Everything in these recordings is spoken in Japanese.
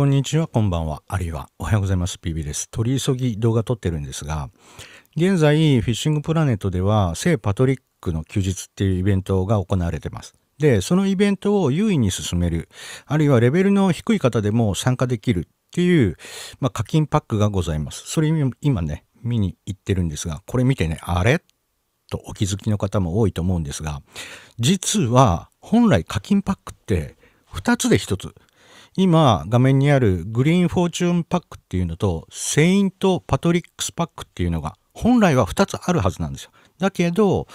こんにちは、こんばんは、あるいはおはようございます。PB です。取り急ぎ動画撮ってるんですが、現在、フィッシングプラネットでは、聖パトリックの休日っていうイベントが行われてます。で、そのイベントを優位に進める、あるいはレベルの低い方でも参加できるっていう、まあ、課金パックがございます。それ今ね、見に行ってるんですが、これ見てね、あれとお気づきの方も多いと思うんですが、実は本来課金パックって2つで1つ、今画面にあるグリーンフォーチューンパックっていうのとセイントパトリックスパックっていうのが本来は2つあるはずなんですよ。だけど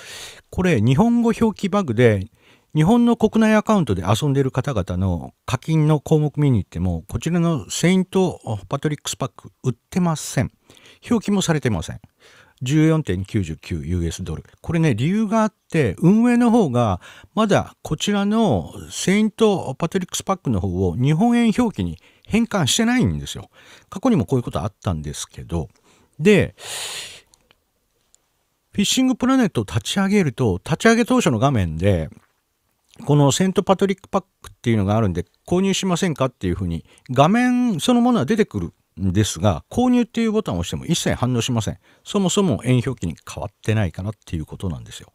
これ日本語表記バグで日本の国内アカウントで遊んでいる方々の課金の項目見に行ってもこちらのセイントパトリックスパック売ってません。表記もされてません。14.99US ドル。これね、理由があって、運営の方が、まだこちらのセイント・パトリックス・パックの方を日本円表記に変換してないんですよ。過去にもこういうことあったんですけど。で、フィッシングプラネットを立ち上げると、立ち上げ当初の画面で、このセントパトリックパックっていうのがあるんで購入しませんかっていうふうに画面そのものは出てくるですが購入っていうボタンを押しても一切反応しませんそもそも円表記に変わってないかなっていうことなんですよ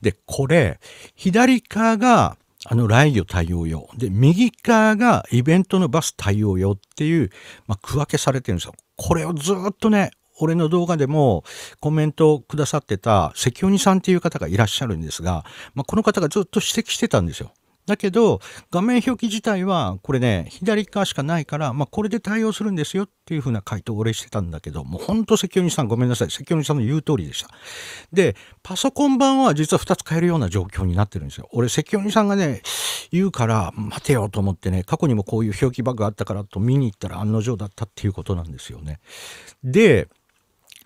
でこれ左側があの来魚対応用で右側がイベントのバス対応用っていう、まあ、区分けされてるんですよこれをずっとね俺の動画でもコメントをくださってた関鬼さんっていう方がいらっしゃるんですが、まあ、この方がずっと指摘してたんですよだけど、画面表記自体は、これね、左側しかないから、まあ、これで対応するんですよっていうふうな回答を俺してたんだけど、もうほんと関鬼さんごめんなさい。関鬼さんの言う通りでした。で、パソコン版は実は2つ買えるような状況になってるんですよ。俺、関鬼さんがね、言うから、待てよと思ってね、過去にもこういう表記バグあったからと見に行ったら案の定だったっていうことなんですよね。で、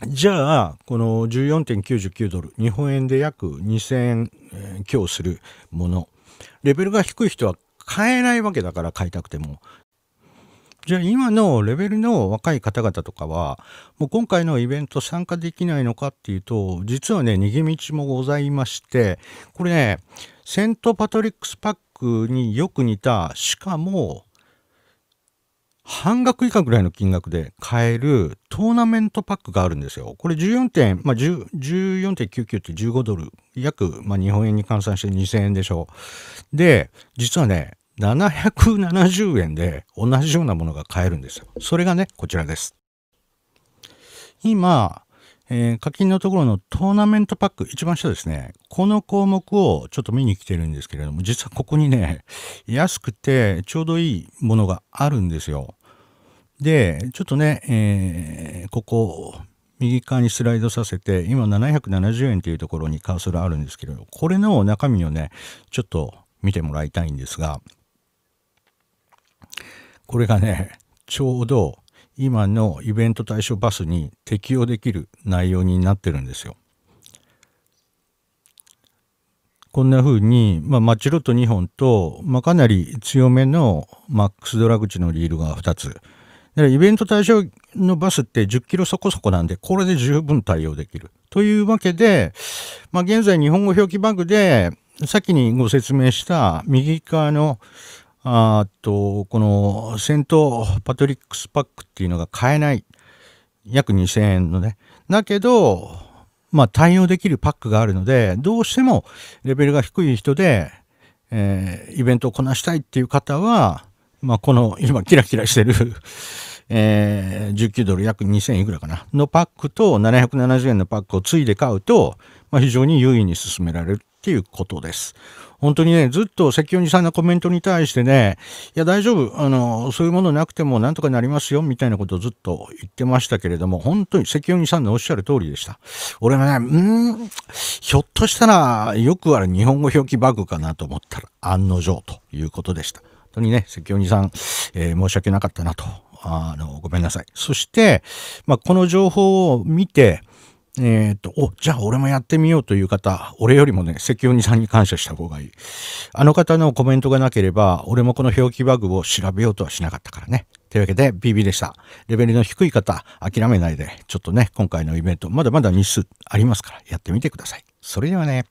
じゃあ、この14.99ドル、日本円で約2000円強するもの。レベルが低い人は買えないわけだから買いたくても。じゃあ今のレベルの若い方々とかはもう今回のイベント参加できないのかっていうと実はね逃げ道もございましてこれねセントパトリックスパックによく似たしかも半額以下ぐらいの金額で買えるトーナメントパックがあるんですよ。これ14点、まあ、14.99って15ドル、約、まあ、日本円に換算して2000円でしょう。で、実はね、770円で同じようなものが買えるんですよ。それがね、こちらです。今、えー、課金のところのトーナメントパック、一番下ですね。この項目をちょっと見に来てるんですけれども、実はここにね、安くてちょうどいいものがあるんですよ。で、ちょっとね、えー、ここ、右側にスライドさせて、今770円というところにカーソルあるんですけれど、これの中身をね、ちょっと見てもらいたいんですが、これがね、ちょうど今のイベント対象バスに適用できる内容になってるんですよ。こんな風に、まあ、マッチロット2本と、まあ、かなり強めのマックスドラ口のリールが2つ。だからイベント対象のバスって10キロそこそこなんで、これで十分対応できる。というわけで、まあ、現在日本語表記バグで、先にご説明した右側の、あと、このセントパトリックスパックっていうのが買えない。約2000円のね。だけど、まあ対応できるパックがあるので、どうしてもレベルが低い人で、えー、イベントをこなしたいっていう方は、まあ、この 今キラキラしてる えー、19ドル約2000いくらかなのパックと770円のパックをついで買うと、まあ、非常に優位に進められるっていうことです。本当にね、ずっと関極さんのコメントに対してね、いや、大丈夫、あの、そういうものなくてもなんとかなりますよ、みたいなことをずっと言ってましたけれども、本当に関極さんのおっしゃる通りでした。俺がね、うん、ひょっとしたら、よくある日本語表記バグかなと思ったら、案の定ということでした。当にね、説教人さん、えー、申し訳なかったなと。あの、ごめんなさい。そして、まあ、この情報を見て、えっ、と、お、じゃあ俺もやってみようという方、俺よりもね、関鬼さんに感謝した方がいい。あの方のコメントがなければ、俺もこの表記バグを調べようとはしなかったからね。というわけで、BB でした。レベルの低い方、諦めないで、ちょっとね、今回のイベント、まだまだ日数ありますから、やってみてください。それではね。